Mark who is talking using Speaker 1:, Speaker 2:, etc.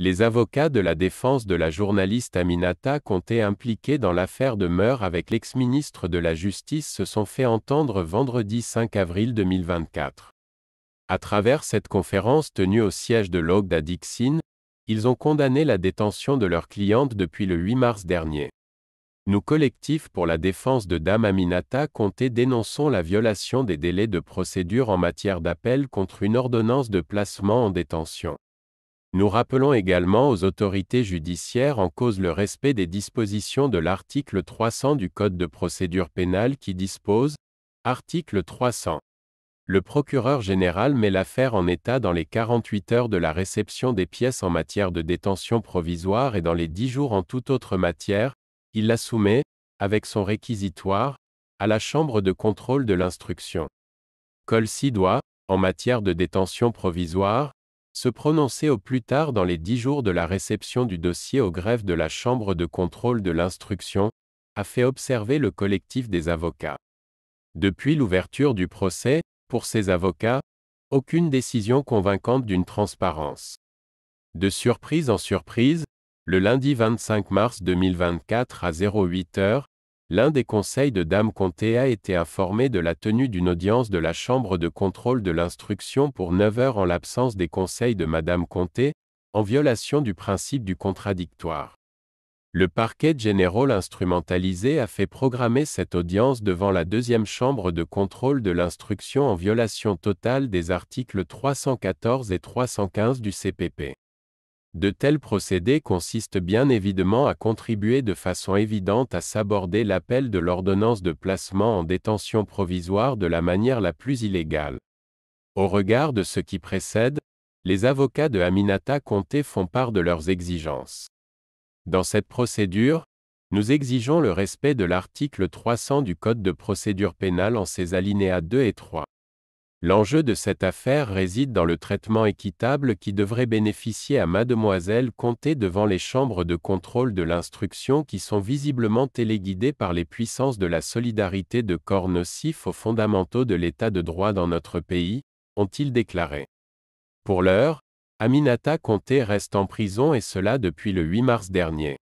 Speaker 1: Les avocats de la défense de la journaliste Aminata Conté impliqués dans l'affaire de meurtre avec l'ex-ministre de la Justice se sont fait entendre vendredi 5 avril 2024. À travers cette conférence tenue au siège de l'Ogda à ils ont condamné la détention de leur cliente depuis le 8 mars dernier. Nous collectifs pour la défense de Dame Aminata Conté dénonçons la violation des délais de procédure en matière d'appel contre une ordonnance de placement en détention. Nous rappelons également aux autorités judiciaires en cause le respect des dispositions de l'article 300 du Code de procédure pénale qui dispose Article 300. Le procureur général met l'affaire en état dans les 48 heures de la réception des pièces en matière de détention provisoire et dans les 10 jours en toute autre matière, il la soumet, avec son réquisitoire, à la Chambre de contrôle de l'instruction. Col doit, en matière de détention provisoire, se prononcer au plus tard dans les dix jours de la réception du dossier au greffe de la Chambre de contrôle de l'instruction, a fait observer le collectif des avocats. Depuis l'ouverture du procès, pour ces avocats, aucune décision convaincante d'une transparence. De surprise en surprise, le lundi 25 mars 2024 à 08 h L'un des conseils de Dame Comté a été informé de la tenue d'une audience de la Chambre de contrôle de l'instruction pour 9 heures en l'absence des conseils de Madame Comté, en violation du principe du contradictoire. Le parquet général instrumentalisé a fait programmer cette audience devant la deuxième chambre de contrôle de l'instruction en violation totale des articles 314 et 315 du CPP. De tels procédés consistent bien évidemment à contribuer de façon évidente à s'aborder l'appel de l'ordonnance de placement en détention provisoire de la manière la plus illégale. Au regard de ce qui précède, les avocats de Aminata comté font part de leurs exigences. Dans cette procédure, nous exigeons le respect de l'article 300 du Code de procédure pénale en ses alinéas 2 et 3. L'enjeu de cette affaire réside dans le traitement équitable qui devrait bénéficier à mademoiselle Comté devant les chambres de contrôle de l'instruction qui sont visiblement téléguidées par les puissances de la solidarité de corps nocifs aux fondamentaux de l'état de droit dans notre pays, ont-ils déclaré. Pour l'heure, Aminata Comté reste en prison et cela depuis le 8 mars dernier.